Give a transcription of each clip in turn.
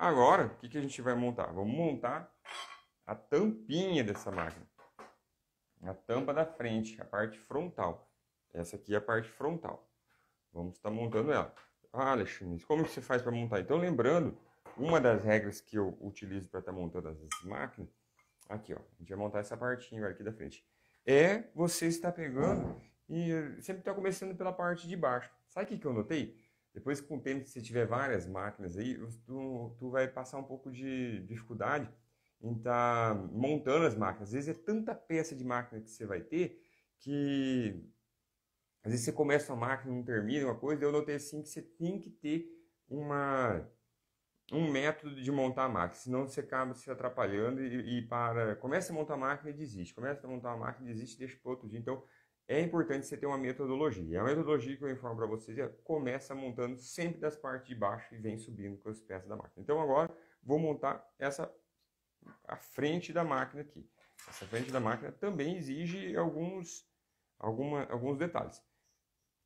Agora, o que, que a gente vai montar? Vamos montar a tampinha dessa máquina. A tampa da frente, a parte frontal. Essa aqui é a parte frontal. Vamos estar tá montando ela. Ah, Alexandre, como que você faz para montar? Então, lembrando, uma das regras que eu utilizo para estar tá montando as máquinas, aqui ó, a gente vai montar essa partinha aqui da frente, é você estar pegando e sempre está começando pela parte de baixo. Sabe o que, que eu notei? Depois, com o tempo, se tiver várias máquinas aí, tu, tu vai passar um pouco de dificuldade em estar tá montando as máquinas. Às vezes é tanta peça de máquina que você vai ter que às vezes você começa uma máquina, não termina uma coisa. Eu notei assim que você tem que ter uma, um método de montar a máquina, senão você acaba se atrapalhando e, e para. Começa a montar a máquina e desiste, começa a montar a máquina e desiste e deixa para outro dia. Então é importante você ter uma metodologia. A metodologia que eu informo para vocês é começa montando sempre das partes de baixo e vem subindo com as peças da máquina. Então agora vou montar essa a frente da máquina aqui. Essa frente da máquina também exige alguns, alguma, alguns detalhes.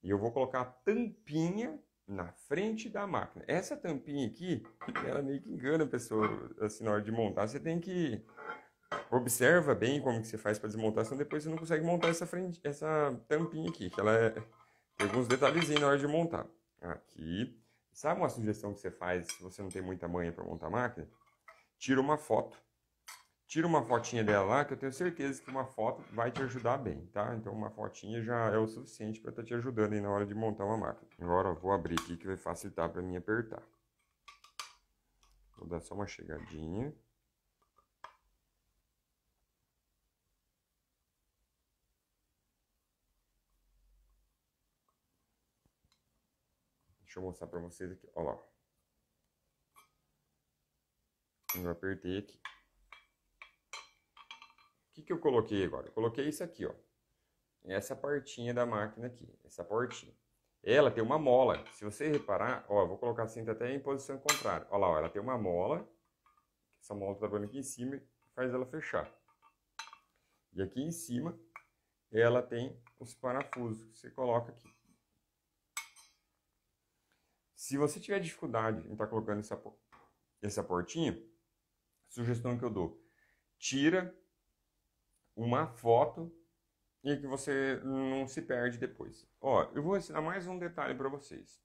E eu vou colocar a tampinha na frente da máquina. Essa tampinha aqui, ela meio que engana a pessoa assim, na hora de montar. Você tem que observa bem como que você faz para desmontar, senão depois você não consegue montar essa frente, essa tampinha aqui, que ela é, tem alguns detalhezinhos na hora de montar. Aqui, sabe uma sugestão que você faz se você não tem muita manha para montar a máquina? Tira uma foto. Tira uma fotinha dela lá, que eu tenho certeza que uma foto vai te ajudar bem, tá? Então uma fotinha já é o suficiente para estar tá te ajudando aí na hora de montar uma máquina. Agora eu vou abrir aqui que vai facilitar para mim apertar. Vou dar só uma chegadinha. Deixa eu mostrar para vocês aqui, ó lá. Eu apertei aqui. O que, que eu coloquei agora? Eu coloquei isso aqui, ó. Essa partinha da máquina aqui, essa portinha. Ela tem uma mola. Se você reparar, ó, vou colocar a assim, cinta tá até em posição contrária. Ó lá, ó, ela tem uma mola. Essa mola tá aqui em cima faz ela fechar. E aqui em cima, ela tem os parafusos que você coloca aqui. Se você tiver dificuldade em estar tá colocando essa, essa portinha, sugestão que eu dou, tira uma foto e que você não se perde depois. Ó, eu vou ensinar mais um detalhe para vocês.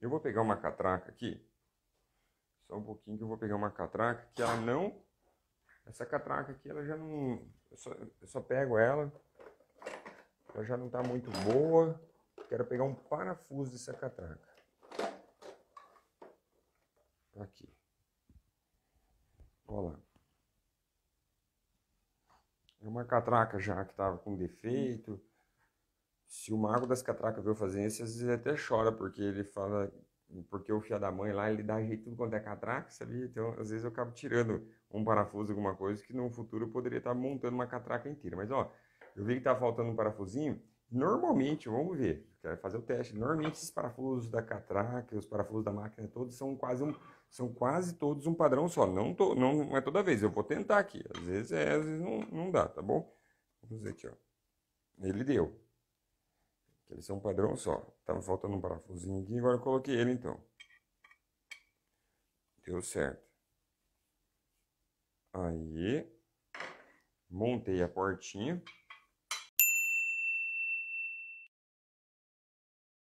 Eu vou pegar uma catraca aqui, só um pouquinho que eu vou pegar uma catraca que ela não, essa catraca aqui ela já não, eu só, eu só pego ela, ela já não está muito boa, quero pegar um parafuso dessa catraca aqui. Olha lá. É uma catraca já que estava com defeito. Se o mago das catracas veio fazer isso, às vezes ele até chora, porque ele fala. Porque o fio da mãe lá, ele dá jeito tudo quanto é catraca, sabia? Então, às vezes eu acabo tirando um parafuso, alguma coisa, que no futuro eu poderia estar montando uma catraca inteira. Mas, ó, eu vi que tá faltando um parafusinho. Normalmente, vamos ver, quero fazer o teste. Normalmente, esses parafusos da catraca, os parafusos da máquina, todos são quase um são quase todos um padrão só. Não, tô não é toda vez, eu vou tentar aqui. Às vezes é, às vezes não, não dá, tá bom? Vamos ver aqui, ó. Ele deu. Eles são um padrão só. Tava faltando um parafusinho aqui, agora eu coloquei ele então. Deu certo. Aí. Montei a portinha.